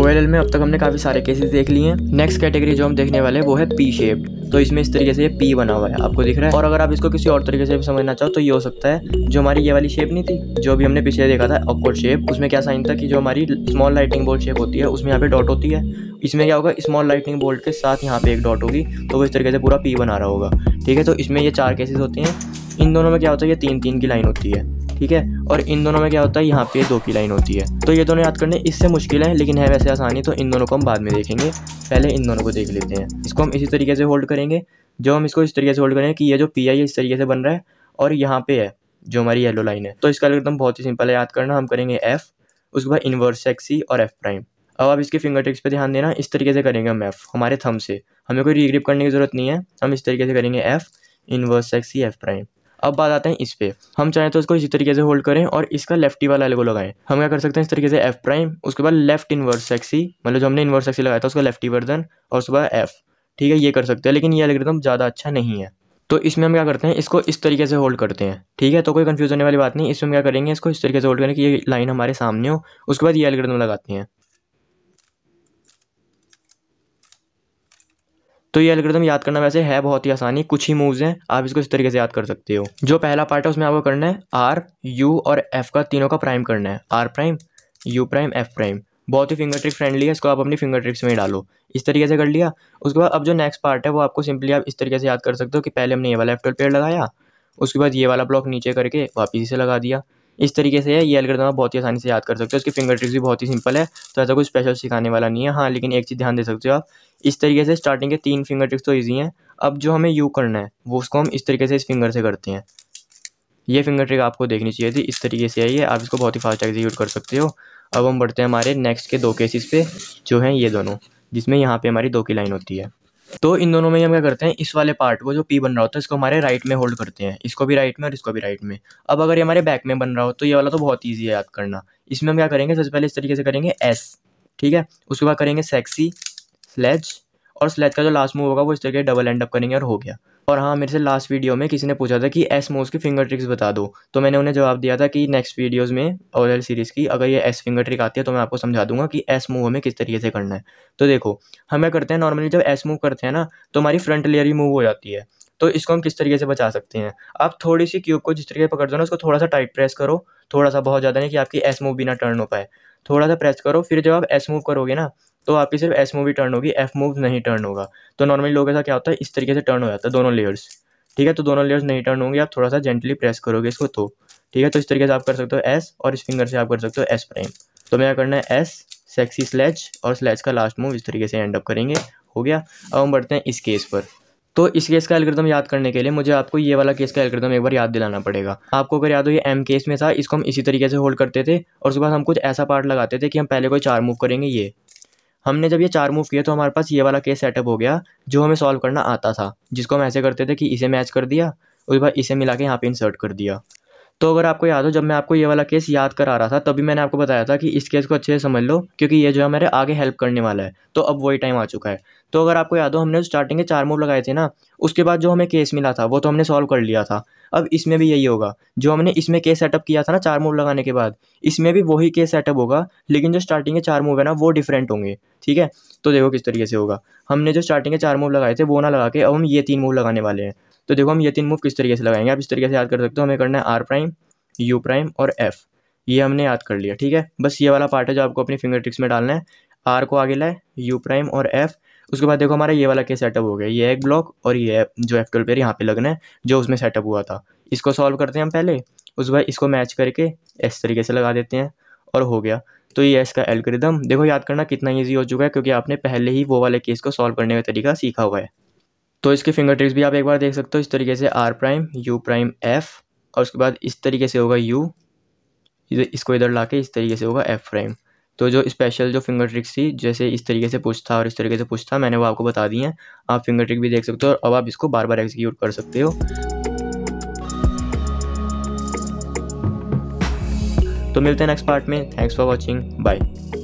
ओएलएल में अब तक हमने काफ़ी सारे केसेस देख लिए हैं नेक्स्ट कैटेगरी जो हम देखने वाले हैं वो है पी शेप तो इसमें इस तरीके से ये पी बना हुआ है आपको दिख रहा है और अगर आप इसको किसी और तरीके से भी समझना चाहो तो ये हो सकता है जो हमारी ये वाली शेप नहीं थी जो भी हमने पीछे देखा था ऑकवर्ड शेप उसमें क्या साइन था कि जो हमारी स्मॉल लाइटिंग बोल्ट शेप होती है उसमें यहाँ पे डॉट होती है इसमें क्या होगा स्मॉल लाइटिंग बोल्ट के साथ यहाँ पे एक डॉट होगी तो वो इस तरीके से पूरा पी बना रहा होगा ठीक है तो इसमें ये चार केसेस होते हैं इन दोनों में क्या होता है ये तीन तीन की लाइन होती है ठीक है और इन दोनों में क्या होता है यहाँ पे दो की लाइन होती है तो ये दोनों याद करने इससे मुश्किल है लेकिन है वैसे आसानी तो इन दोनों को हम बाद में देखेंगे पहले इन दोनों को देख लेते हैं इसको हम इसी तरीके से होल्ड करेंगे जो हम इसको इस तरीके से होल्ड करेंगे कि ये जो पी आई है इस तरीके से बन रहा है और यहाँ पे है जो हमारी येलो लाइन है तो इसका एकदम बहुत ही सिंपल है याद करना हम करेंगे एफ़ उसके बाद इनवर्स एक्सी और एफ़ प्राइम अब आप इसके फिंगर टिप्स पर ध्यान देना इस तरीके से करेंगे हम एफ़ हमारे थम से हमें कोई रीग्रिप करने की ज़रूरत नहीं है हम इस तरीके से करेंगे F inverse x F prime अब बात आते हैं इस पर हम चाहें तो इसको इसी तरीके से होल्ड करें और इसका लेफ्टी वाला एल्गो लगाएं हम क्या कर सकते हैं इस तरीके से एफ प्राइम उसके बाद लेफ्ट इनवर्स सेक्सी मतलब जो हमने इनवर्स सेक्सी लगाया था उसका लेफ्टी वर्जन और उसके बाद एफ ठीक है ये कर सकते हैं लेकिन ये एल्गोरिथम ज़्यादा अच्छा नहीं है तो इसमें हम क्या करते हैं इसको इस तरीके से होल्ड करते हैं ठीक है तो कोई कन्फ्यूज होने वाली बात नहीं इसमें हम क्या करेंगे इसको इस तरीके से होल्ड करेंगे कि ये लाइन हमारे सामने हो उसके बाद ये एल्गोरिथम लगाते हैं तो ये एलग्रिदम याद करना वैसे है बहुत ही आसानी कुछ ही मूव्स हैं आप इसको इस तरीके से याद कर सकते हो जो पहला पार्ट है उसमें आपको करना है आर यू और एफ का तीनों का प्राइम करना है R prime U prime F prime बहुत ही फिंगर ट्रिक फ्रेंडली है इसको आप अपनी फिंगर ट्रिक्स में ही डालो इस तरीके से कर लिया उसके बाद अब जो नेक्स्ट पार्ट है वो आपको सिंपली आप इस तरीके से याद कर सकते हो कि पहले हमने ये वाला एफ ट्वेल्व पेड़ लगाया उसके बाद ये वाला ब्लॉक नीचे करके वापस इसे लगा दिया इस तरीके से है ये आप बहुत ही आसानी से याद कर सकते हो इसकी फिंगर ट्रिक्स भी बहुत ही सिंपल है तो ऐसा कुछ स्पेशल सिखाने वाला नहीं है हाँ लेकिन एक चीज़ ध्यान दे सकते हो आप इस तरीके से स्टार्टिंग के तीन फिंगर ट्रिक्स तो ईजी हैं अब जो हमें यू करना है वो उसको हम इस तरीके से इस फिंगर से करते हैं ये फिंगर ट्रिक आपको देखनी चाहिए थी इस तरीके से आइए आप इसको बहुत ही फास्ट एग्जीक्यूट कर सकते हो अब हम बढ़ते हैं हमारे नेक्स्ट के दो केसेस पे जो हैं ये दोनों जिसमें यहाँ पे हमारी दो की लाइन होती है तो इन दोनों में ही हम क्या करते हैं इस वाले पार्ट को जो पी बन रहा होता है इसको हमारे राइट में होल्ड करते हैं इसको भी राइट में और इसको भी राइट में अब अगर ये हमारे बैक में बन रहा हो तो ये वाला तो बहुत ईजी है याद करना इसमें हम क्या करेंगे सबसे पहले इस तरीके से करेंगे एस ठीक है उसके बाद करेंगे सेक्सी स्लेज और स्लेज का जो लास्ट मूव होगा वो इस तरीके डबल एंड अप करेंगे और हो गया और हाँ मेरे से लास्ट वीडियो में किसी ने पूछा था कि एस मूव्स की फिंगर ट्रिक्स बता दो तो मैंने उन्हें जवाब दिया था कि नेक्स्ट वीडियोज़ में ओरल सीरीज़ की अगर ये एस फिंगर ट्रिक आती है तो मैं आपको समझा दूंगा कि एस मूव हमें किस तरीके से करना है तो देखो हमें करते हैं नॉर्मली जब एस मूव करते हैं ना तो हमारी फ्रंट लेयर ही मूव हो जाती है तो इसको हम किस तरीके से बचा सकते हैं आप थोड़ी सी क्यूब को जिस तरीके पकड़ दो ना उसको थोड़ा सा टाइट प्रेस करो थोड़ा सा बहुत ज़्यादा नहीं कि आपकी एस मूव बिना टर्न हो पाए थोड़ा सा प्रेस करो फिर जब आप एस मूव करोगे ना तो आपकी सिर्फ एस मूव ही टर्न होगी एफ मूव नहीं टर्न होगा तो नॉर्मली लोगों का क्या होता है इस तरीके से टर्न हो जाता है दोनों लेयर्स ठीक है तो दोनों लेयर्स नहीं टर्न होंगे आप थोड़ा सा जेंटली प्रेस करोगे इसको तो ठीक है तो इस तरीके से आप कर सकते हो एस और इस फिंगर से आप कर सकते हो एस प्राइम तो मेरा करना है एस सेक्सी स्लैच और स्लैच का लास्ट मूव इस तरीके से एंड अप करेंगे हो गया अब हम बढ़ते हैं इस केस पर तो इस केस का एल्गोरिदम याद करने के लिए मुझे आपको ये वाला केस का एल्गोरिदम एक बार याद दिलाना पड़ेगा आपको अगर याद हो ये एम केस में था इसको हम इसी तरीके से होल्ड करते थे और उसके बाद हम कुछ ऐसा पार्ट लगाते थे कि हम पहले कोई चार मूव करेंगे ये हमने जब ये चार मूव किए तो हमारे पास ये वाला केस सेटअप हो गया जो हमें सॉल्व करना आता था जिसको हम ऐसे करते थे कि इसे मैच कर दिया उसके बाद इसे मिला के यहाँ पर इंसर्ट कर दिया तो अगर आपको याद हो जब मैं आपको ये वाला केस याद करा रहा था तभी मैंने आपको बताया था कि इस केस को अच्छे से समझ लो क्योंकि ये जो है मेरे आगे हेल्प करने वाला है तो अब वही टाइम आ चुका है तो अगर आपको याद हो हमने स्टार्टिंग के चार मूव लगाए थे ना उसके बाद जो हमें केस मिला था वो तो हमने सॉल्व कर लिया था अब इसमें भी यही होगा जो हमने इसमें केस सेटअप किया था ना चार मूव लगाने के बाद इसमें भी वही केस सेटअप होगा लेकिन जो स्टार्टिंग के चार मूव है ना वो डिफरेंट होंगे ठीक है तो देखो किस तरीके से होगा हमने जो स्टार्टिंग के चार मूव लगाए थे वो ना लगा के अब हम ये तीन मूव लगाने वाले हैं तो देखो हम ये तीन मूव किस तरीके से लगाएंगे आप इस तरीके से याद कर सकते हो हमें करना है आर प्राइम यू प्राइम और एफ़ ये हमने याद कर लिया ठीक है बस ये वाला पार्ट है जो आपको अपनी फिंगर टिप्स में डालना है आर को आगे लाए यू प्राइम और एफ़ उसके बाद देखो हमारा ये वाला केस सेटअप हो गया ये एक ब्लॉक और ये जो एफ ट्वेल्व पेयर यहाँ पे लगना है जो उसमें सेटअप हुआ था इसको सॉल्व करते हैं हम पहले उसके बाद इसको मैच करके इस तरीके से लगा देते हैं और हो गया तो ये इसका एल्गोरिदम देखो याद करना कितना ईजी हो चुका है क्योंकि आपने पहले ही वो वाले केस को सॉल्व करने का तरीका सीखा हुआ है तो इसके फिंगर टिप्स भी आप एक बार देख सकते हो इस तरीके से R prime U prime F और उसके बाद इस तरीके से होगा यू इसको इधर ला इस तरीके से होगा एफ प्राइम तो जो स्पेशल जो फिंगर ट्रिक्स थी जैसे इस तरीके से पूछता और इस तरीके से पूछता मैंने वो आपको बता दी हैं आप फिंगर ट्रिक भी देख सकते हो और अब आप इसको बार बार एग्जीक्यूट कर सकते हो तो मिलते हैं नेक्स्ट पार्ट में थैंक्स फॉर वॉचिंग बाय